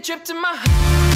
take a trip to my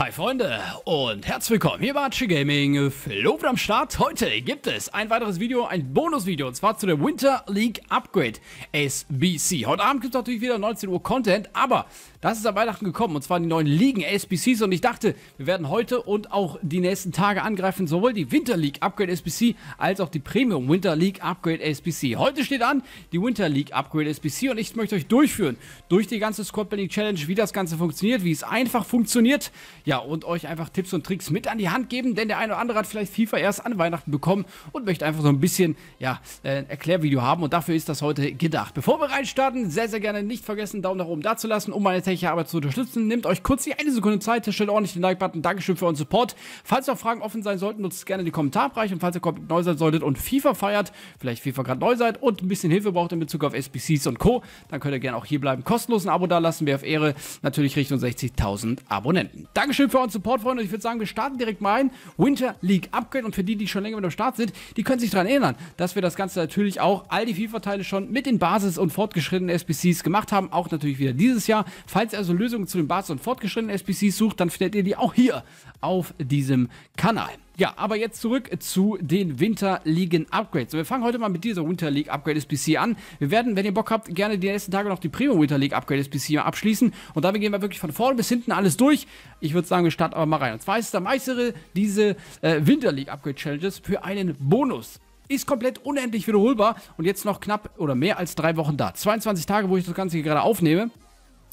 Hi Freunde und herzlich willkommen hier bei Archie Gaming. Flo am Start. Heute gibt es ein weiteres Video, ein Bonusvideo und zwar zu der Winter League Upgrade SBC. Heute Abend gibt es natürlich wieder 19 Uhr Content, aber das ist am Weihnachten gekommen und zwar die neuen Ligen SBCs und ich dachte, wir werden heute und auch die nächsten Tage angreifen, sowohl die Winter League Upgrade SBC als auch die Premium Winter League Upgrade SBC. Heute steht an die Winter League Upgrade SBC und ich möchte euch durchführen durch die ganze Squad Building Challenge, wie das Ganze funktioniert, wie es einfach funktioniert. Ja, und euch einfach Tipps und Tricks mit an die Hand geben, denn der eine oder andere hat vielleicht FIFA erst an Weihnachten bekommen und möchte einfach so ein bisschen, ja, äh, ein Erklärvideo haben und dafür ist das heute gedacht. Bevor wir reinstarten, sehr, sehr gerne nicht vergessen, Daumen nach oben da zu lassen, um meine technische Arbeit zu unterstützen. Nehmt euch kurz die eine Sekunde Zeit, stellt ordentlich den Like-Button. Dankeschön für euren Support. Falls noch Fragen offen sein sollten, nutzt gerne die Kommentarbereich und falls ihr komplett neu sein solltet und FIFA feiert, vielleicht FIFA gerade neu seid und ein bisschen Hilfe braucht in Bezug auf SBCs und Co., dann könnt ihr gerne auch hier bleiben. Kostenlos ein Abo da lassen, wir auf Ehre. Natürlich Richtung 60.000 Abonnenten. Dankeschön. Dankeschön für euren Support, Freunde. Und ich würde sagen, wir starten direkt mal ein Winter League Upgrade. Und für die, die schon länger mit am Start sind, die können sich daran erinnern, dass wir das Ganze natürlich auch all die FIFA-Teile schon mit den Basis- und fortgeschrittenen SPCs gemacht haben. Auch natürlich wieder dieses Jahr. Falls ihr also Lösungen zu den Basis- und fortgeschrittenen SPCs sucht, dann findet ihr die auch hier auf diesem Kanal. Ja, aber jetzt zurück zu den Winterligen-Upgrades. Wir fangen heute mal mit dieser Winter League Upgrade SPC an. Wir werden, wenn ihr Bock habt, gerne die nächsten Tage noch die Premium Winter League Upgrade SPC abschließen. Und damit gehen wir wirklich von vorne bis hinten alles durch. Ich würde sagen, wir starten aber mal rein. Und zwar ist der meistere diese äh, Winter League Upgrade Challenges für einen Bonus ist komplett unendlich wiederholbar und jetzt noch knapp oder mehr als drei Wochen da. 22 Tage, wo ich das Ganze hier gerade aufnehme.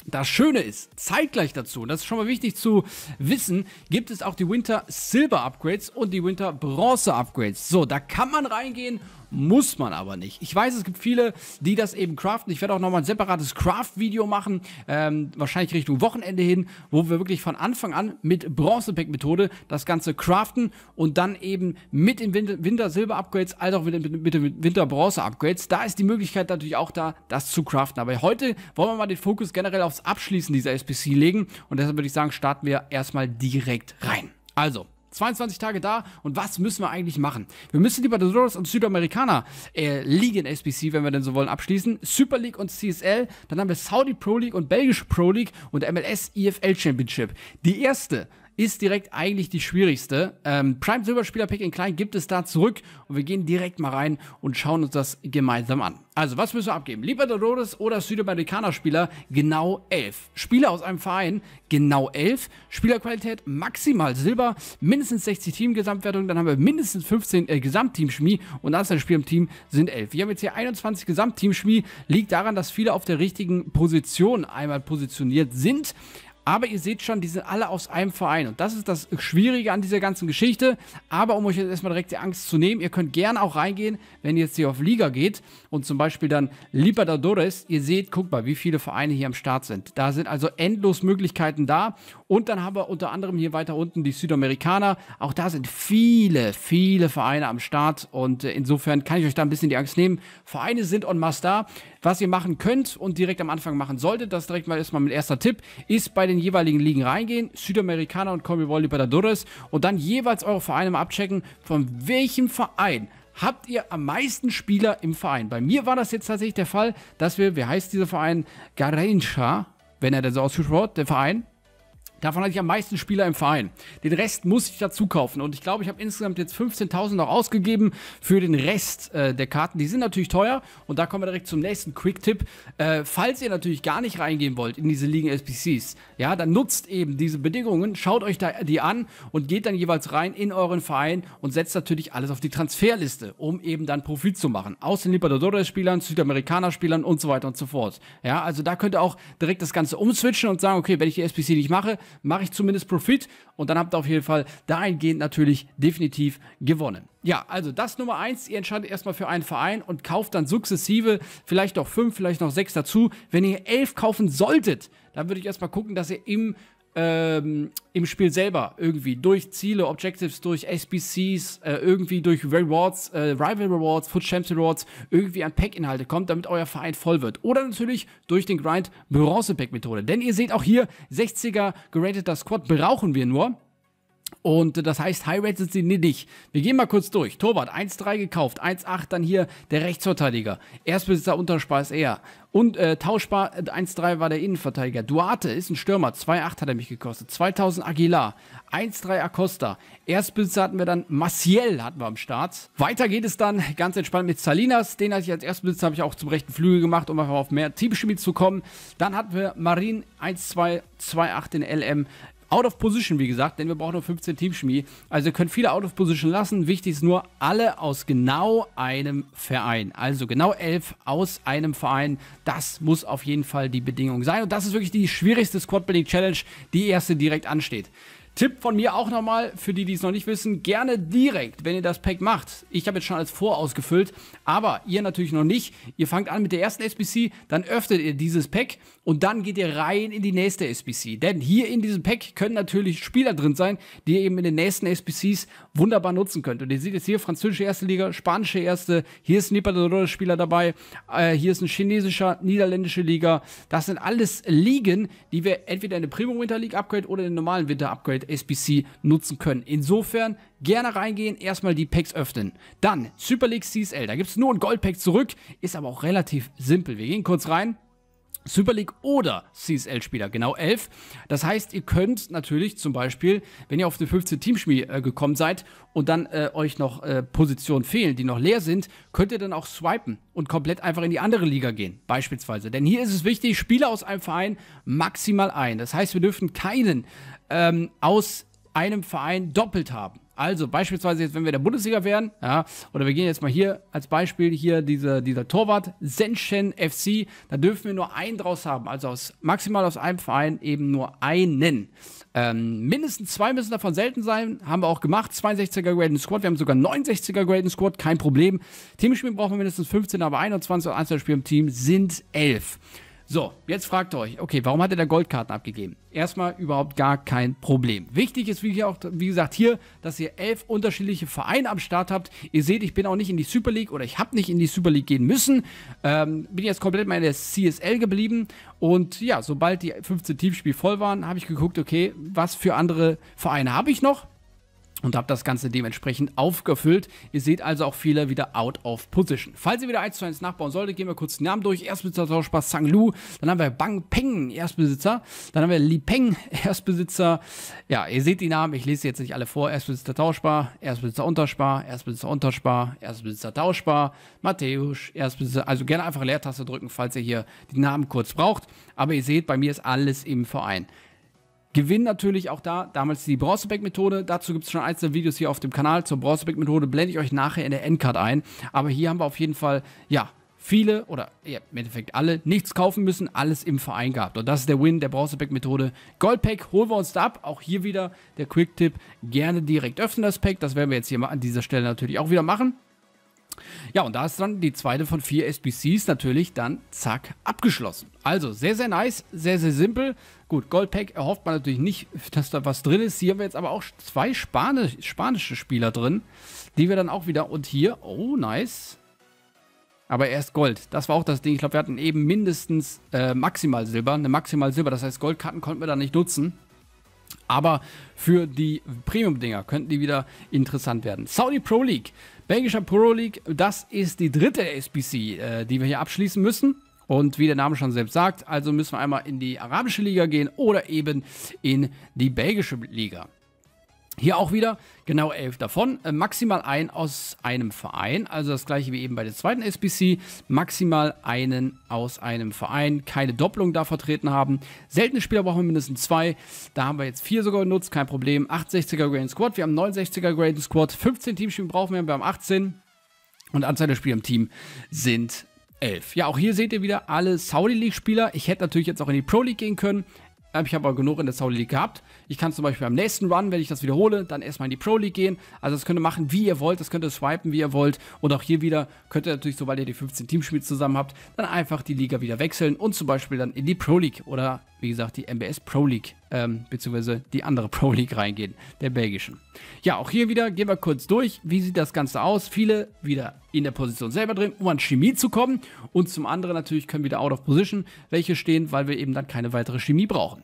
Das Schöne ist, zeitgleich dazu, und das ist schon mal wichtig zu wissen, gibt es auch die Winter Silber Upgrades und die Winter Bronze Upgrades. So, da kann man reingehen muss man aber nicht. Ich weiß, es gibt viele, die das eben craften. Ich werde auch nochmal ein separates Craft-Video machen, ähm, wahrscheinlich Richtung Wochenende hin, wo wir wirklich von Anfang an mit Bronze-Pack-Methode das Ganze craften und dann eben mit den Winter-Silber-Upgrades als auch mit den, mit den Winter-Bronze-Upgrades. Da ist die Möglichkeit natürlich auch da, das zu craften. Aber heute wollen wir mal den Fokus generell aufs Abschließen dieser SPC legen und deshalb würde ich sagen, starten wir erstmal direkt rein. Also, 22 Tage da und was müssen wir eigentlich machen? Wir müssen die Libertadores und Südamerikaner äh, Ligen SBC, wenn wir denn so wollen, abschließen. Super League und CSL, dann haben wir Saudi Pro League und Belgische Pro League und MLS EFL Championship. Die erste ist direkt eigentlich die schwierigste. Ähm, Prime Silber Spieler Pick in Klein gibt es da zurück und wir gehen direkt mal rein und schauen uns das gemeinsam an. Also, was müssen wir abgeben? Libertadores oder Südamerikaner Spieler? Genau 11. Spieler aus einem Verein? Genau 11. Spielerqualität? Maximal Silber. Mindestens 60 Team-Gesamtwertung. Dann haben wir mindestens 15 äh, Gesamtteam-Schmie und das ein Spiel im Team sind 11. Wir haben jetzt hier 21 Gesamtteam-Schmie. Liegt daran, dass viele auf der richtigen Position einmal positioniert sind. Aber ihr seht schon, die sind alle aus einem Verein. Und das ist das Schwierige an dieser ganzen Geschichte. Aber um euch jetzt erstmal direkt die Angst zu nehmen, ihr könnt gerne auch reingehen, wenn ihr jetzt hier auf Liga geht und zum Beispiel dann Libertadores. Ihr seht, guckt mal, wie viele Vereine hier am Start sind. Da sind also endlos Möglichkeiten da. Und dann haben wir unter anderem hier weiter unten die Südamerikaner. Auch da sind viele, viele Vereine am Start. Und äh, insofern kann ich euch da ein bisschen die Angst nehmen. Vereine sind en masse da was ihr machen könnt und direkt am Anfang machen solltet, das direkt mal erstmal mein erster Tipp, ist bei den jeweiligen Ligen reingehen, Südamerikaner und Comebol Libertadores und dann jeweils eure Vereine mal abchecken, von welchem Verein habt ihr am meisten Spieler im Verein. Bei mir war das jetzt tatsächlich der Fall, dass wir, wie heißt dieser Verein? Garencha, wenn er denn so ausgesprochen wird, der Verein, Davon hatte ich am meisten Spieler im Verein. Den Rest muss ich dazu kaufen. Und ich glaube, ich habe insgesamt jetzt 15.000 noch ausgegeben für den Rest äh, der Karten. Die sind natürlich teuer. Und da kommen wir direkt zum nächsten Quick-Tipp. Äh, falls ihr natürlich gar nicht reingehen wollt in diese Ligen SPCs, ja, dann nutzt eben diese Bedingungen, schaut euch da die an und geht dann jeweils rein in euren Verein und setzt natürlich alles auf die Transferliste, um eben dann Profit zu machen. Aus den Libertadores-Spielern, Südamerikaner-Spielern und so weiter und so fort. Ja, also da könnt ihr auch direkt das Ganze umswitchen und sagen, okay, wenn ich die SPC nicht mache, mache ich zumindest Profit und dann habt ihr auf jeden Fall dahingehend natürlich definitiv gewonnen. Ja, also das Nummer eins. Ihr entscheidet erstmal für einen Verein und kauft dann sukzessive vielleicht auch fünf, vielleicht noch sechs dazu. Wenn ihr elf kaufen solltet, dann würde ich erstmal gucken, dass ihr im ähm, im Spiel selber irgendwie durch Ziele, Objectives, durch SBCs, äh, irgendwie durch Rewards, äh, Rival Rewards, Foot Champs Rewards irgendwie an Pack-Inhalte kommt, damit euer Verein voll wird. Oder natürlich durch den Grind Bronze-Pack-Methode. Denn ihr seht auch hier 60er gerateter Squad brauchen wir nur und das heißt, High rated sind sie nicht. Wir gehen mal kurz durch. Torwart 1-3 gekauft, 1-8 dann hier der Rechtsverteidiger. Erstbesitzer Unterspar ist er. Und äh, Tauschbar 1-3 äh, war der Innenverteidiger. Duarte ist ein Stürmer, 2-8 hat er mich gekostet. 2000 Aguilar, 1-3 Acosta. Erstbesitzer hatten wir dann Maciel hatten wir am Start. Weiter geht es dann ganz entspannt mit Salinas. Den hatte ich als Erstbesitzer, habe ich auch zum rechten Flügel gemacht, um einfach auf mehr Teamschmied zu kommen. Dann hatten wir Marin 1-2, 2-8 in LM. Out of Position, wie gesagt, denn wir brauchen nur 15 Teamchemie. Also ihr könnt viele Out of Position lassen. Wichtig ist nur, alle aus genau einem Verein. Also genau elf aus einem Verein. Das muss auf jeden Fall die Bedingung sein. Und das ist wirklich die schwierigste Squad Building Challenge, die erste direkt ansteht. Tipp von mir auch nochmal, für die, die es noch nicht wissen, gerne direkt, wenn ihr das Pack macht. Ich habe jetzt schon als vorausgefüllt, aber ihr natürlich noch nicht. Ihr fangt an mit der ersten SBC, dann öffnet ihr dieses Pack und dann geht ihr rein in die nächste SBC. Denn hier in diesem Pack können natürlich Spieler drin sein, die ihr eben in den nächsten SBCs wunderbar nutzen könnt. Und ihr seht jetzt hier französische erste Liga, spanische erste, hier ist ein Nipperdoro-Spieler dabei, äh, hier ist ein chinesischer, niederländische Liga. Das sind alles Ligen, die wir entweder in der Primo Winter League Upgrade oder in den normalen Winter Upgrade SBC nutzen können. Insofern gerne reingehen, erstmal die Packs öffnen. Dann Super League CSL, da gibt es nur ein Goldpack zurück, ist aber auch relativ simpel. Wir gehen kurz rein. Super League oder CSL-Spieler, genau 11. Das heißt, ihr könnt natürlich zum Beispiel, wenn ihr auf eine 15 Teamschmi äh, gekommen seid und dann äh, euch noch äh, Positionen fehlen, die noch leer sind, könnt ihr dann auch swipen und komplett einfach in die andere Liga gehen, beispielsweise. Denn hier ist es wichtig, Spieler aus einem Verein maximal ein. Das heißt, wir dürfen keinen ähm, aus einem Verein doppelt haben. Also beispielsweise jetzt, wenn wir der Bundesliga wären, ja, oder wir gehen jetzt mal hier als Beispiel hier diese, dieser Torwart Senchen FC, da dürfen wir nur einen draus haben. Also aus, maximal aus einem Verein eben nur einen. Ähm, mindestens zwei müssen davon selten sein, haben wir auch gemacht. 62er Graden Squad, wir haben sogar 69er Graden Squad, kein Problem. Teamspielen brauchen wir mindestens 15, aber 21 und Einzelspiel im Team sind 11. So, jetzt fragt ihr euch, okay, warum hat er da Goldkarten abgegeben? Erstmal überhaupt gar kein Problem. Wichtig ist, wie, auch, wie gesagt, hier, dass ihr elf unterschiedliche Vereine am Start habt. Ihr seht, ich bin auch nicht in die Super League oder ich habe nicht in die Super League gehen müssen. Ähm, bin jetzt komplett mal in der CSL geblieben. Und ja, sobald die 15 Teamspiele voll waren, habe ich geguckt, okay, was für andere Vereine habe ich noch? und habe das Ganze dementsprechend aufgefüllt. Ihr seht also auch viele wieder out of position. Falls ihr wieder 1 zu 1 nachbauen solltet, gehen wir kurz den Namen durch. Erstbesitzer Tauschbar Sang Lu, dann haben wir Bang Peng, Erstbesitzer, dann haben wir Li Peng, Erstbesitzer. Ja, ihr seht die Namen, ich lese jetzt nicht alle vor. Erstbesitzer Tauschbar, Erstbesitzer Unterspar, Erstbesitzer Unterspar, Erstbesitzer Tauschbar, Matthäus, Erstbesitzer. Also gerne einfach Leertaste drücken, falls ihr hier die Namen kurz braucht. Aber ihr seht, bei mir ist alles im Verein. Gewinn natürlich auch da, damals die Bronzeback-Methode. Dazu gibt es schon einzelne Videos hier auf dem Kanal zur Bronzeback-Methode. Blende ich euch nachher in der Endcard ein. Aber hier haben wir auf jeden Fall, ja, viele oder ja, im Endeffekt alle nichts kaufen müssen, alles im Verein gehabt. Und das ist der Win der Bronzepack-Methode. Goldpack holen wir uns da ab. Auch hier wieder der Quick-Tipp. Gerne direkt öffnen das Pack. Das werden wir jetzt hier an dieser Stelle natürlich auch wieder machen. Ja, und da ist dann die zweite von vier SBCs natürlich dann zack abgeschlossen. Also sehr, sehr nice, sehr, sehr simpel. Gut, Goldpack erhofft man natürlich nicht, dass da was drin ist. Hier haben wir jetzt aber auch zwei Spanisch, spanische Spieler drin, die wir dann auch wieder und hier, oh nice. Aber erst Gold. Das war auch das Ding. Ich glaube, wir hatten eben mindestens äh, maximal Silber, eine maximal Silber. Das heißt, Goldkarten konnten wir da nicht nutzen. Aber für die Premium-Dinger könnten die wieder interessant werden. Saudi Pro League, belgischer Pro League, das ist die dritte SBC, äh, die wir hier abschließen müssen. Und wie der Name schon selbst sagt, also müssen wir einmal in die arabische Liga gehen oder eben in die belgische Liga. Hier auch wieder genau elf davon, äh, maximal ein aus einem Verein, also das gleiche wie eben bei der zweiten SPC. maximal einen aus einem Verein, keine Doppelung da vertreten haben. Seltene Spieler brauchen wir mindestens zwei, da haben wir jetzt vier sogar genutzt, kein Problem. 68er Graden Squad, wir haben 69er Graden Squad, 15 Teamspiele brauchen wir, wir haben 18 und Anzahl der Spieler im Team sind 11. Ja, auch hier seht ihr wieder alle Saudi League-Spieler. Ich hätte natürlich jetzt auch in die Pro League gehen können ich habe aber genug in der Saudi League gehabt. Ich kann zum Beispiel am nächsten Run, wenn ich das wiederhole, dann erstmal in die Pro League gehen. Also das könnt ihr machen, wie ihr wollt. Das könnt ihr swipen, wie ihr wollt. Und auch hier wieder könnt ihr natürlich, sobald ihr die 15 Teamspiele zusammen habt, dann einfach die Liga wieder wechseln und zum Beispiel dann in die Pro League oder wie gesagt, die MBS Pro League, ähm, beziehungsweise die andere Pro League reingehen, der belgischen. Ja, auch hier wieder gehen wir kurz durch, wie sieht das Ganze aus. Viele wieder in der Position selber drin, um an Chemie zu kommen. Und zum anderen natürlich können wieder Out of Position welche stehen, weil wir eben dann keine weitere Chemie brauchen.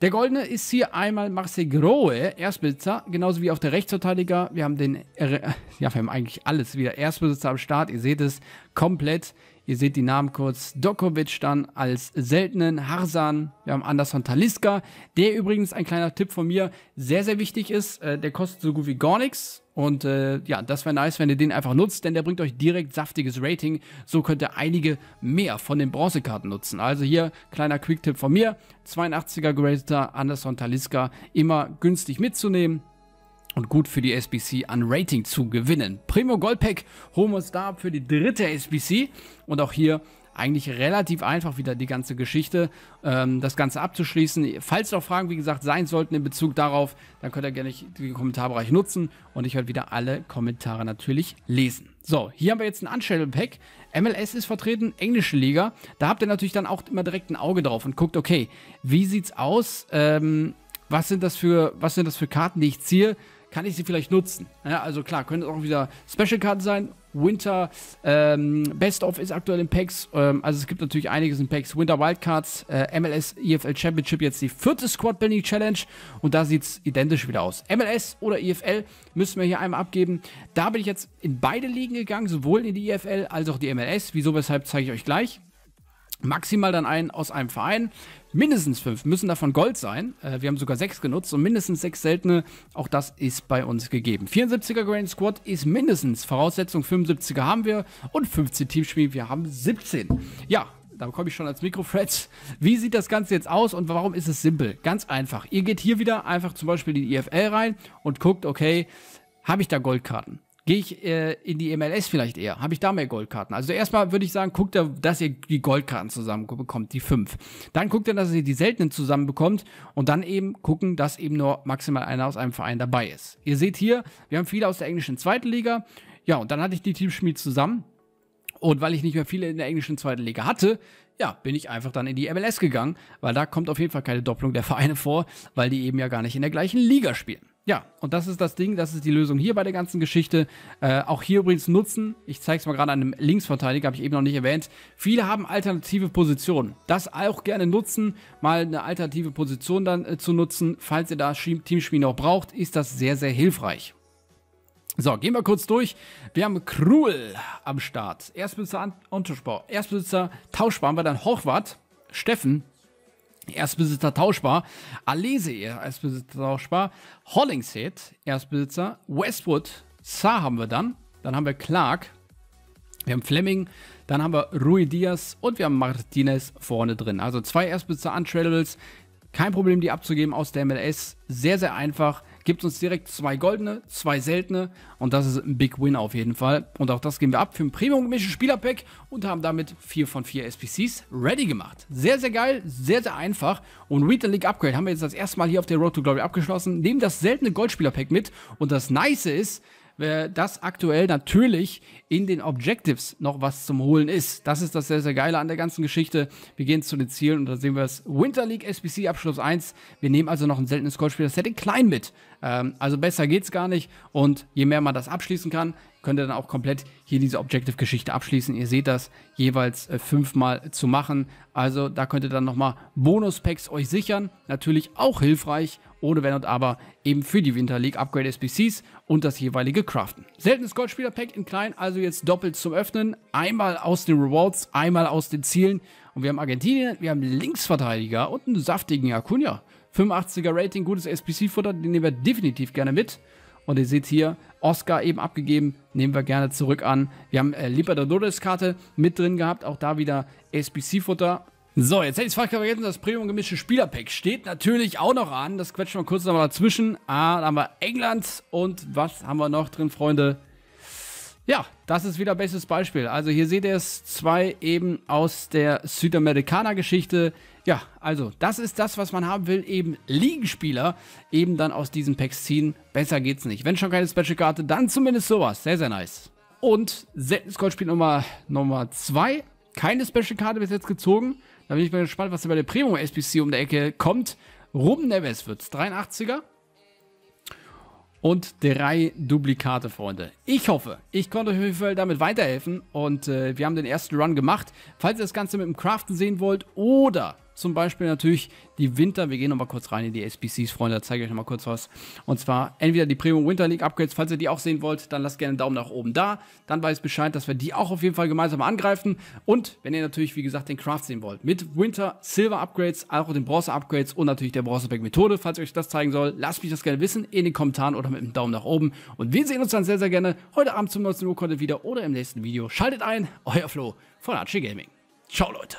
Der Goldene ist hier einmal Marcel Grohe, Erstbesitzer, genauso wie auch der Rechtsverteidiger. Wir haben den, äh, ja, wir haben eigentlich alles wieder Erstbesitzer am Start. Ihr seht es komplett. Ihr seht die Namen kurz. Dokovic dann als seltenen, Harsan, wir haben Anderson Taliska, der übrigens, ein kleiner Tipp von mir, sehr, sehr wichtig ist. Äh, der kostet so gut wie gar nichts. Und äh, ja, das wäre nice, wenn ihr den einfach nutzt, denn der bringt euch direkt saftiges Rating. So könnt ihr einige mehr von den Bronzekarten nutzen. Also hier, kleiner Quick-Tipp von mir. 82er gerateter Anderson Taliska, immer günstig mitzunehmen und gut für die SBC an Rating zu gewinnen. Primo Goldpack holen wir uns da ab für die dritte SBC und auch hier eigentlich relativ einfach wieder die ganze Geschichte, ähm, das Ganze abzuschließen. Falls noch Fragen, wie gesagt, sein sollten in Bezug darauf, dann könnt ihr gerne den Kommentarbereich nutzen und ich werde wieder alle Kommentare natürlich lesen. So, hier haben wir jetzt ein Unshadowed Pack. MLS ist vertreten, englische Liga. Da habt ihr natürlich dann auch immer direkt ein Auge drauf und guckt, okay, wie sieht's aus? Ähm, was sind das für, was sind das für Karten, die ich ziehe? kann ich sie vielleicht nutzen. Ja, also klar, könnte es auch wieder Special-Karten sein. Winter ähm, Best of ist aktuell in Packs. Ähm, also es gibt natürlich einiges in Packs. Winter Wildcards, äh, MLS EFL Championship, jetzt die vierte Squad Building Challenge. Und da sieht es identisch wieder aus. MLS oder EFL müssen wir hier einmal abgeben. Da bin ich jetzt in beide Ligen gegangen, sowohl in die EFL als auch die MLS. Wieso, weshalb zeige ich euch gleich maximal dann einen aus einem Verein. Mindestens fünf müssen davon Gold sein. Äh, wir haben sogar sechs genutzt und mindestens sechs seltene. Auch das ist bei uns gegeben. 74er Grand Squad ist mindestens Voraussetzung. 75er haben wir und 15 Teamspiel. Wir haben 17. Ja, da komme ich schon als Mikrofreds. Wie sieht das Ganze jetzt aus und warum ist es simpel? Ganz einfach. Ihr geht hier wieder einfach zum Beispiel in die IFL e rein und guckt, okay, habe ich da Goldkarten? Gehe ich äh, in die MLS vielleicht eher? Habe ich da mehr Goldkarten? Also erstmal würde ich sagen, guckt ihr, dass ihr die Goldkarten zusammen bekommt, die fünf. Dann guckt ihr, dass ihr die seltenen zusammen bekommt und dann eben gucken, dass eben nur maximal einer aus einem Verein dabei ist. Ihr seht hier, wir haben viele aus der englischen zweiten Liga. Ja, und dann hatte ich die Teamschmied zusammen. Und weil ich nicht mehr viele in der englischen zweiten Liga hatte, ja, bin ich einfach dann in die MLS gegangen, weil da kommt auf jeden Fall keine Doppelung der Vereine vor, weil die eben ja gar nicht in der gleichen Liga spielen. Ja, und das ist das Ding, das ist die Lösung hier bei der ganzen Geschichte. Äh, auch hier übrigens Nutzen, ich zeige es mal gerade an einem Linksverteidiger, habe ich eben noch nicht erwähnt. Viele haben alternative Positionen. Das auch gerne nutzen, mal eine alternative Position dann äh, zu nutzen. Falls ihr da Teamspiel noch braucht, ist das sehr, sehr hilfreich. So, gehen wir kurz durch. Wir haben Kruhl am Start. Erstbesitzer Erstbesitzer Tauschbar haben wir dann Hochwart, Steffen, Erstbesitzer tauschbar, Alese Erstbesitzer tauschbar, Hollingshead Erstbesitzer, Westwood, Saar haben wir dann, dann haben wir Clark, wir haben Fleming, dann haben wir Rui Diaz und wir haben Martinez vorne drin. Also zwei Erstbesitzer Untradables, kein Problem die abzugeben aus der MLS, sehr sehr einfach gibt uns direkt zwei goldene, zwei seltene und das ist ein Big Win auf jeden Fall. Und auch das geben wir ab für ein Premium gemischtes Spielerpack und haben damit vier von vier SPCs ready gemacht. Sehr, sehr geil, sehr, sehr einfach und Read the League Upgrade haben wir jetzt das erste Mal hier auf der Road to Glory abgeschlossen. Nehmen das seltene Goldspielerpack mit und das Nice ist, äh, dass aktuell natürlich in den Objectives noch was zum Holen ist. Das ist das sehr, sehr Geile an der ganzen Geschichte. Wir gehen zu den Zielen und da sehen wir es. Winter League SBC Abschluss 1. Wir nehmen also noch ein seltenes Goldspiel, das Setting klein mit. Ähm, also besser geht es gar nicht. Und je mehr man das abschließen kann, könnt ihr dann auch komplett hier diese Objective-Geschichte abschließen. Ihr seht das jeweils äh, fünfmal zu machen. Also da könnt ihr dann nochmal Bonus-Packs euch sichern. Natürlich auch hilfreich, ohne Wenn und Aber, eben für die Winter League Upgrade SBCs und das jeweilige Craften. Seltenes Goldspieler-Pack in klein, also jetzt doppelt zum Öffnen. Einmal aus den Rewards, einmal aus den Zielen. Und wir haben Argentinien, wir haben Linksverteidiger und einen saftigen Acuna. 85er Rating, gutes SBC-Futter, den nehmen wir definitiv gerne mit. Und ihr seht hier, Oscar eben abgegeben, nehmen wir gerne zurück an. Wir haben äh, Libertadores-Karte mit drin gehabt, auch da wieder SBC-Futter. So, jetzt hätte ich es fast vergessen, das Premium gemischte Spielerpack steht natürlich auch noch an. Das quetschen wir kurz nochmal dazwischen. Ah, da haben wir England und was haben wir noch drin, Freunde? Ja, das ist wieder bestes Beispiel. Also hier seht ihr es, zwei eben aus der Südamerikaner-Geschichte. Ja, also das ist das, was man haben will, eben Ligenspieler eben dann aus diesen Packs ziehen. Besser geht's nicht. Wenn schon keine Special-Karte, dann zumindest sowas. Sehr, sehr nice. Und seltenes Goldspiel Nummer 2. Nummer keine Special-Karte bis jetzt gezogen. Da bin ich mal gespannt, was da bei der Premium SPC um der Ecke kommt. Ruben Neves wird's, 83er. Und drei Duplikate, Freunde. Ich hoffe, ich konnte euch auf jeden Fall damit weiterhelfen. Und äh, wir haben den ersten Run gemacht. Falls ihr das Ganze mit dem Craften sehen wollt oder zum Beispiel natürlich die Winter. Wir gehen nochmal kurz rein in die SBCs, Freunde. Da zeige ich euch nochmal kurz was. Und zwar entweder die Premium Winter League Upgrades. Falls ihr die auch sehen wollt, dann lasst gerne einen Daumen nach oben da. Dann weiß Bescheid, dass wir die auch auf jeden Fall gemeinsam angreifen. Und wenn ihr natürlich, wie gesagt, den Craft sehen wollt, mit Winter Silver Upgrades, auch den Bronze Upgrades und natürlich der Bronze Pack Methode. Falls ihr euch das zeigen soll, lasst mich das gerne wissen in den Kommentaren oder mit einem Daumen nach oben. Und wir sehen uns dann sehr, sehr gerne heute Abend zum 19 Uhr Content wieder oder im nächsten Video. Schaltet ein, euer Flo von Archie Gaming. Ciao, Leute.